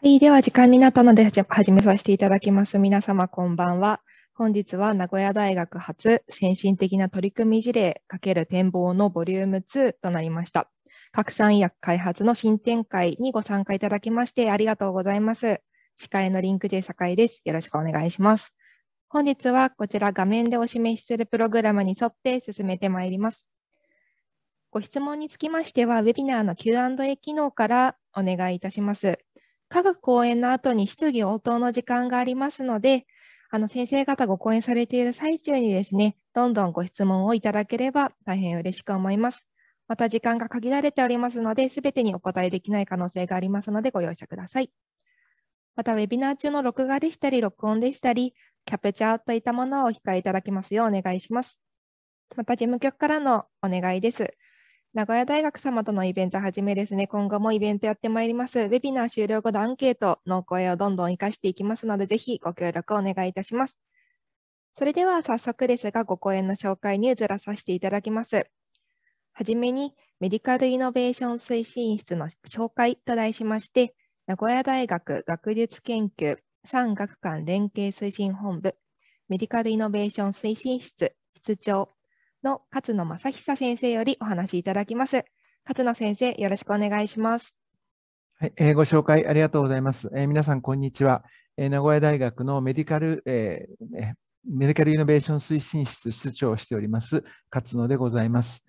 はい、では時間になったので始めさせていただきます。皆様こんばんは。本日は名古屋大学発先進的な取り組み事例×展望のボリューム2となりました。拡散医薬開発の新展開にご参加いただきましてありがとうございます。司会のリンク J 酒井です。よろしくお願いします。本日はこちら画面でお示しするプログラムに沿って進めてまいります。ご質問につきましては、ウェビナーの Q&A 機能からお願いいたします。各講演の後に質疑応答の時間がありますので、あの先生方ご講演されている最中にですね、どんどんご質問をいただければ大変嬉しく思います。また時間が限られておりますので、すべてにお答えできない可能性がありますのでご容赦ください。また、ウェビナー中の録画でしたり、録音でしたり、キャプチャーといったものをお控えいただけますようお願いします。また、事務局からのお願いです。名古屋大学様とのイベントはじめですね、今後もイベントやってまいります。ウェビナー終了後のアンケートの声をどんどん活かしていきますので、ぜひご協力お願いいたします。それでは早速ですが、ご講演の紹介に移らさせていただきます。はじめに、メディカルイノベーション推進室の紹介と題しまして、名古屋大学学術研究産学間連携推進本部、メディカルイノベーション推進室室長、の勝野正久先生よりお話しいただきます。勝野先生、よろしくお願いします。はい、えー、ご紹介ありがとうございます。えー、皆さん、こんにちは、えー、名古屋大学のメディカル、えー、メディカルイノベーション推進室室長をしております、勝野でございます。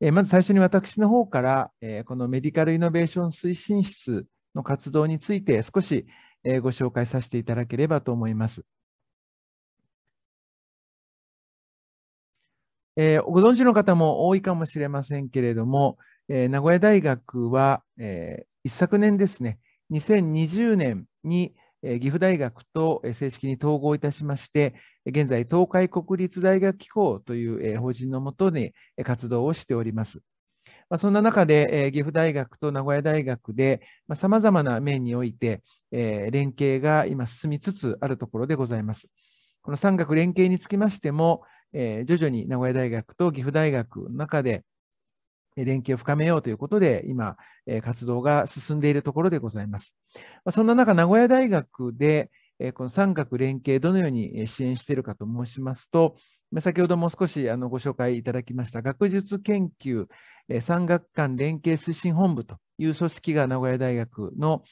えー、まず最初に私の方から、えー、このメディカルイノベーション推進室の活動について少し、えー、ご紹介させていただければと思います。えー、ご存知の方も多いかもしれませんけれども、えー、名古屋大学は、えー、一昨年ですね、2020年に、えー、岐阜大学と、えー、正式に統合いたしまして、現在、東海国立大学機構という、えー、法人のもとに活動をしております。まあ、そんな中で、えー、岐阜大学と名古屋大学で、さまざ、あ、まな面において、えー、連携が今進みつつあるところでございます。この産学連携につきましても、えー、徐々に名古屋大学と岐阜大学の中で連携を深めようということで、今、え活動が進んでいるところでございます。まそんな中、名古屋大学で、えこの三角連携、どのように支援しているかと申しますと、先ほども少しあのご紹介いただきました学術研究産学官連携推進本部という組織が名古屋大学の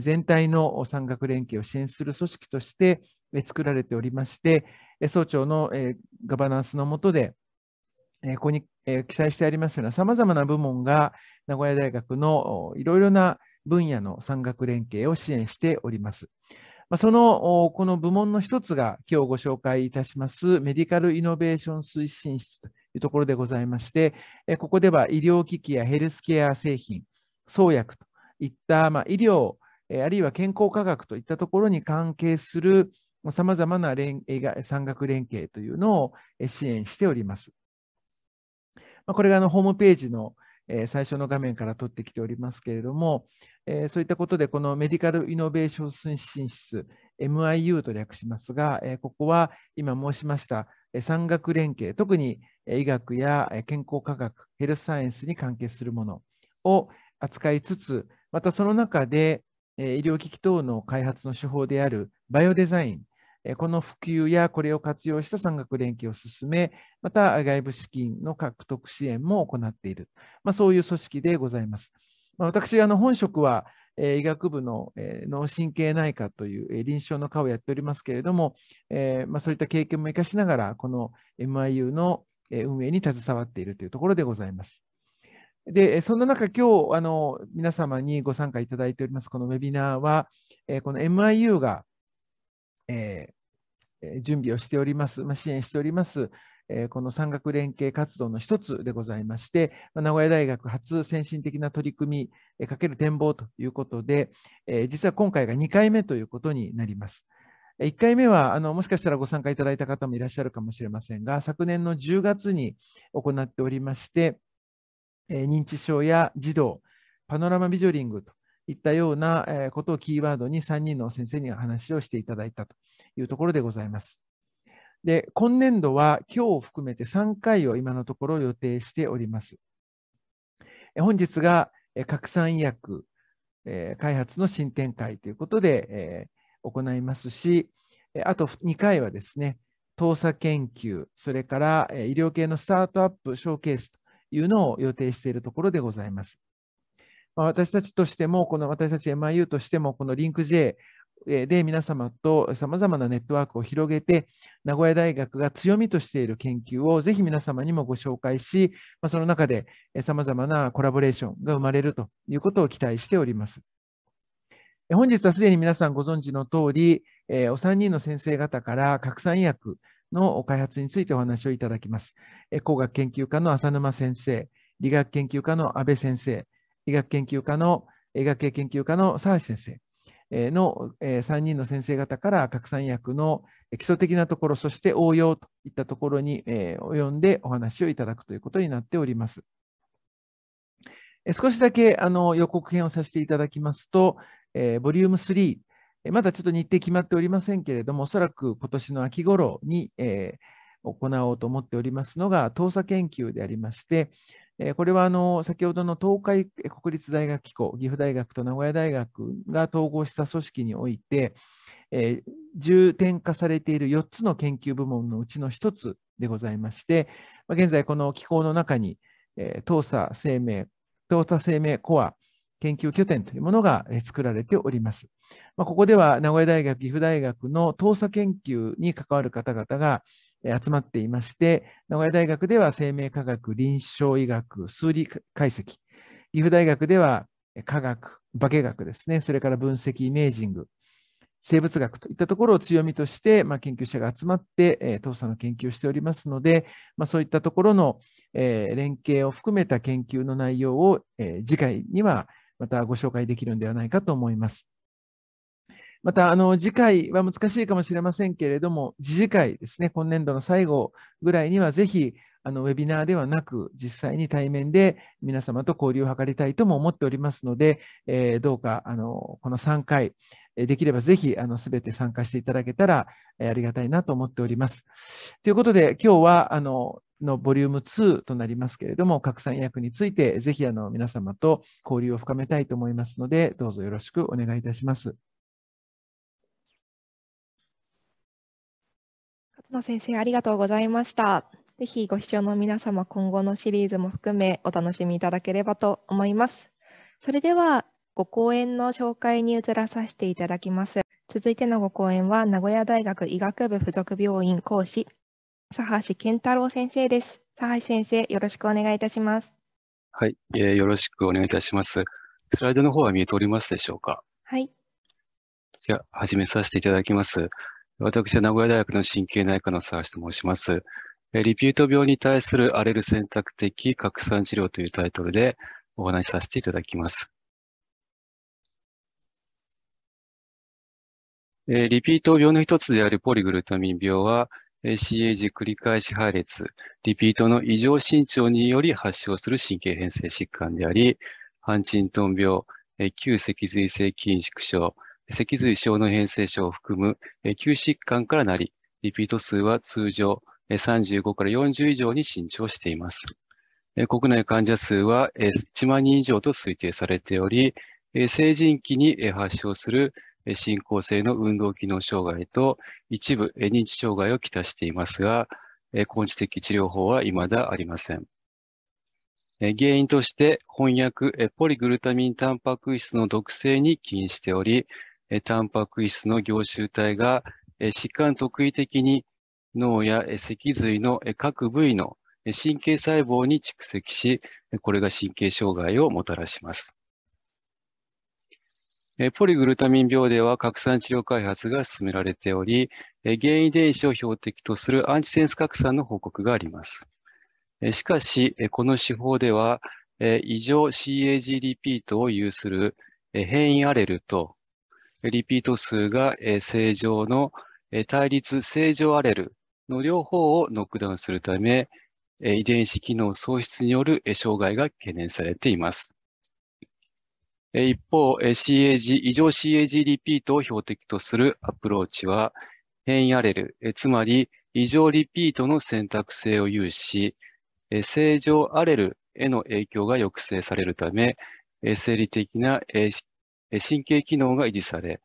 全体の産学連携を支援する組織として作られておりまして、総長のガバナンスの下で、ここに記載してありますようなさまざまな部門が名古屋大学のいろいろな分野の産学連携を支援しております。そのこの部門の一つが今日ご紹介いたしますメディカルイノベーション推進室というところでございましてここでは医療機器やヘルスケア製品創薬といった、まあ、医療あるいは健康科学といったところに関係するさまざまな連映画産学連携というのを支援しております。これがあのホームページの最初の画面から取ってきておりますけれども、そういったことで、このメディカルイノベーション推進室、MIU と略しますが、ここは今申しました産学連携、特に医学や健康科学、ヘルスサイエンスに関係するものを扱いつつ、またその中で医療機器等の開発の手法であるバイオデザイン、この普及やこれを活用した産学連携を進め、また外部資金の獲得支援も行っている、まあ、そういう組織でございます。まあ、私、あの本職は医学部の脳神経内科という臨床の科をやっておりますけれども、えー、まあ、そういった経験も生かしながら、この MIU の運営に携わっているというところでございます。で、そんな中、今日あの皆様にご参加いただいております、このウェビナーは、この MIU がえー、準備をしております、まあ、支援しております、えー、この山岳連携活動の一つでございまして、まあ、名古屋大学初先進的な取り組み、えー、かける展望ということで、えー、実は今回が2回目ということになります。1回目はあのもしかしたらご参加いただいた方もいらっしゃるかもしれませんが、昨年の10月に行っておりまして、え認知症や児童、パノラマビジョリングといったようなことをキーワードに3人の先生に話をしていただいたというところでございます。で今年度は今日を含めて3回を今のところ予定しております。本日が拡散医薬開発の新展開ということで行いますし、あと2回はですね、投査研究、それから医療系のスタートアップショーケースというのを予定しているところでございます。私たちとしても、この私たち MIU としても、このリンク J で皆様とさまざまなネットワークを広げて、名古屋大学が強みとしている研究をぜひ皆様にもご紹介し、その中でさまざまなコラボレーションが生まれるということを期待しております。本日はすでに皆さんご存知の通り、お三人の先生方から拡散医薬の開発についてお話をいただきます。工学研究科の浅沼先生、理学研究科の安部先生、医学研究科の、医学系研究科の沢橋先生の3人の先生方から拡散薬の基礎的なところ、そして応用といったところに及んでお話をいただくということになっております。少しだけあの予告編をさせていただきますと、ボリューム3、まだちょっと日程決まっておりませんけれども、おそらく今年の秋頃に、え行おうと思っておりますのが、投査研究でありまして、これはあの先ほどの東海国立大学機構、岐阜大学と名古屋大学が統合した組織において、えー、重点化されている4つの研究部門のうちの1つでございまして、現在、この機構の中に、えー、東査生命、東査生命コア研究拠点というものが作られております。まあ、ここでは名古屋大学、岐阜大学の東査研究に関わる方々が、集まっていまして、名古屋大学では生命科学、臨床医学、数理解析、岐阜大学では科学、化学ですね、それから分析、イメージング、生物学といったところを強みとして、まあ、研究者が集まって、えー、当社の研究をしておりますので、まあ、そういったところの、えー、連携を含めた研究の内容を、えー、次回にはまたご紹介できるんではないかと思います。また、あの、次回は難しいかもしれませんけれども、次次回ですね、今年度の最後ぐらいには、ぜひ、あの、ウェビナーではなく、実際に対面で皆様と交流を図りたいとも思っておりますので、えー、どうか、あの、この3回、できればぜひ、あの、すべて参加していただけたら、ありがたいなと思っております。ということで、今日は、あの、のボリューム2となりますけれども、拡散薬について、ぜひ、あの、皆様と交流を深めたいと思いますので、どうぞよろしくお願いいたします。野先生、ありがとうございました。ぜひご視聴の皆様、今後のシリーズも含めお楽しみいただければと思います。それでは、ご講演の紹介に移らさせていただきます。続いてのご講演は、名古屋大学医学部附属病院講師、佐橋健太郎先生です。佐橋先生、よろしくお願いいたします。はい、えー、よろしくお願いいたします。スライドの方は見えておりますでしょうか。はい。じゃあ、始めさせていただきます。私は名古屋大学の神経内科の沢市と申します。リピュート病に対するアレル選択的拡散治療というタイトルでお話しさせていただきます。リピート病の一つであるポリグルタミン病は、CAG 繰り返し配列、リピートの異常伸長により発症する神経変性疾患であり、ハンチントン病、旧脊髄性筋縮症、脊髄小脳変性症を含む急疾患からなり、リピート数は通常35から40以上に伸長しています。国内患者数は1万人以上と推定されており、成人期に発症する進行性の運動機能障害と一部認知障害をきたしていますが、根治的治療法は未だありません。原因として翻訳ポリグルタミンタンパク質の毒性に起因しており、えタンパク質の凝集体が、え疾患特異的に脳や脊髄の各部位の神経細胞に蓄積し、これが神経障害をもたらします。ポリグルタミン病では拡散治療開発が進められており、原因遺伝子を標的とするアンチセンス拡散の報告があります。しかし、この手法では、異常 CAG リピートを有する変異アレルとリピート数が、正常の、対立正常アレルの両方をノックダウンするため、遺伝子機能喪失による、障害が懸念されています。一方、CAG、異常 CAG リピートを標的とするアプローチは、変異アレル、つまり異常リピートの選択性を有し、正常アレルへの影響が抑制されるため、生理的な神経機能が維持され、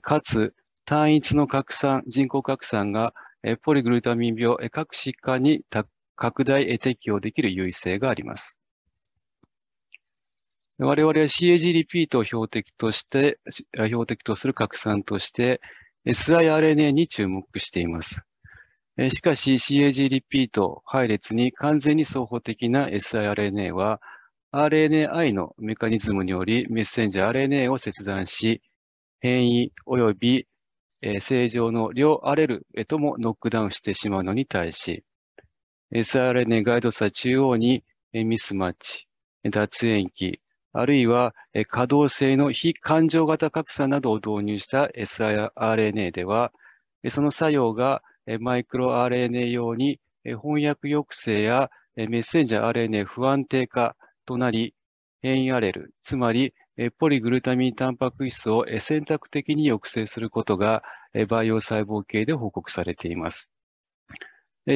かつ単一の拡散、人口拡散がポリグルタミン病、各疾患に拡大適用できる優位性があります。我々は CAG リピートを標的として、標的とする拡散として、siRNA に注目しています。しかし CAG リピート配列に完全に双方的な siRNA は RNAi のメカニズムにより、メッセンジャー RNA を切断し、変異及び、正常の両アレルへともノックダウンしてしまうのに対し、sRNA ガイド差中央にミスマッチ、脱塩基、あるいは可動性の非感情型格差などを導入した siRNA では、その作用がマイクロ RNA 用に翻訳抑制やメッセンジャー RNA 不安定化となり、変異アレル、つまりポリグルタミンタンパク質を選択的に抑制することが培養細胞系で報告されています。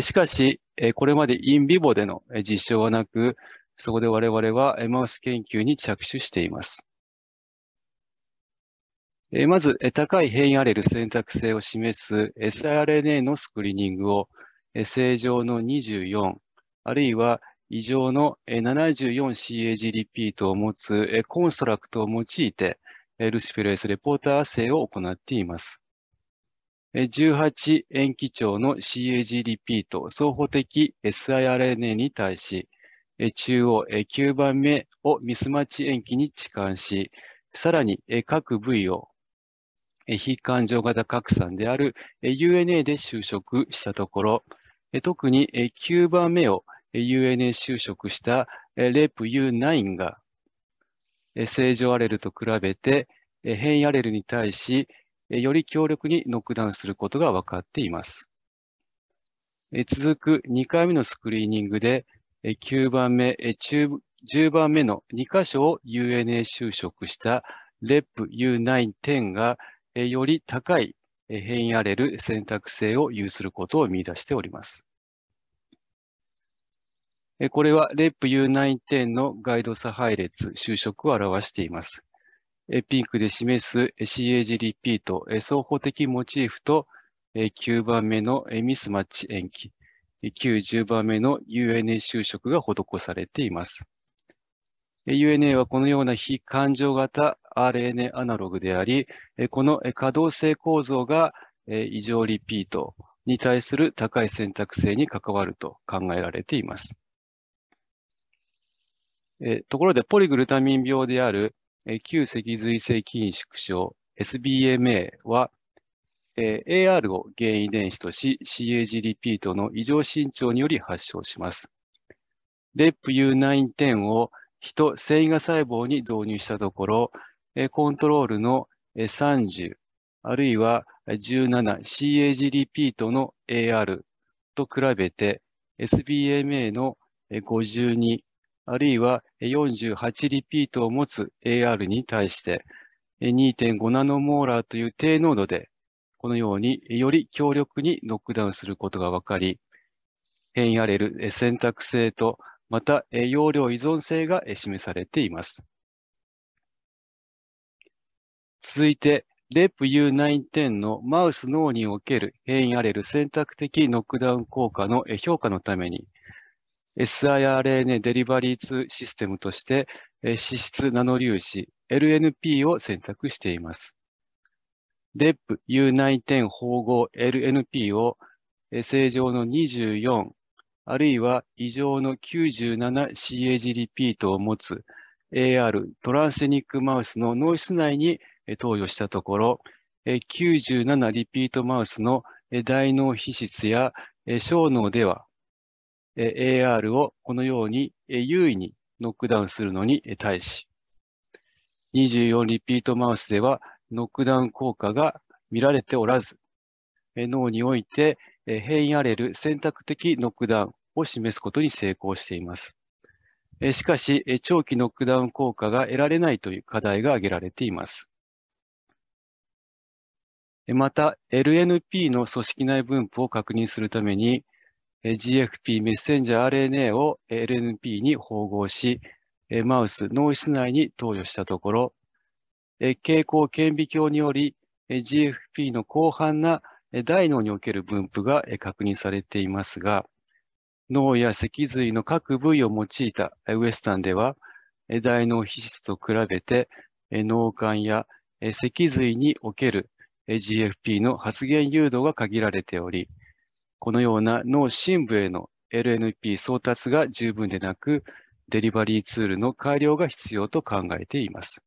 しかし、これまでインビボでの実証はなく、そこで我々はマウス研究に着手しています。まず、高い変異アレル選択性を示す siRNA のスクリーニングを正常の24、あるいは以上の 74CAG リピートを持つコンストラクトを用いて、ルシフェル S レポーター制を行っています。18塩基長の CAG リピート、双方的 siRNA に対し、中央9番目をミスマッチ塩基に置換し、さらに各部位を非感情型核酸である UNA で就職したところ、特に9番目を UNA 就職したレープ U9 が正常アレルと比べて変異アレルに対しより強力にノックダウンすることが分かっています。続く2回目のスクリーニングで9番目、10番目の2箇所を UNA 就職したレップ U910 がより高い変異アレル選択性を有することを見出しております。これはレ e プ U910 のガイド差配列、就職を表しています。ピンクで示す CAG リピート、双方的モチーフと9番目のミスマッチ延期、9、10番目の UNA 就職が施されています。UNA はこのような非感情型 RNA アナログであり、この可動性構造が異常リピートに対する高い選択性に関わると考えられています。えところで、ポリグルタミン病である、え旧脊髄性筋縮症 SBMA は、え AR を原因遺伝子とし、CAG リピートの異常伸長により発症します。REPU910 をヒト繊維芽細胞に導入したところ、コントロールの30、あるいは 17CAG リピートの AR と比べて SBMA の52、あるいは48リピートを持つ AR に対して2.5ナノモーラーという低濃度で、このようにより強力にノックダウンすることが分かり、変異アレル選択性と、また容量依存性が示されています。続いて、RepU910 のマウス脳における変異アレル選択的ノックダウン効果の評価のために、siRNA デリバリーシステムとして、脂質ナノ粒子 LNP を選択しています。r e p u 9 1 0包合 l n p を正常の24あるいは異常の 97CAG リピートを持つ AR トランセニックマウスの脳室内に投与したところ、97リピートマウスの大脳皮質や小脳では AR をこのように優位にノックダウンするのに対し、24リピートマウスではノックダウン効果が見られておらず、脳において変異アレル選択的ノックダウンを示すことに成功しています。しかし、長期ノックダウン効果が得られないという課題が挙げられています。また、LNP の組織内分布を確認するために、GFP メッセンジャー RNA を LNP に縫合し、マウス脳室内に投与したところ、蛍光顕微鏡により GFP の広範な大脳における分布が確認されていますが、脳や脊髄の各部位を用いたウエスタンでは、大脳皮質と比べて脳幹や脊髄における GFP の発現誘導が限られており、このような脳深部への LNP 送達が十分でなく、デリバリーツールの改良が必要と考えています。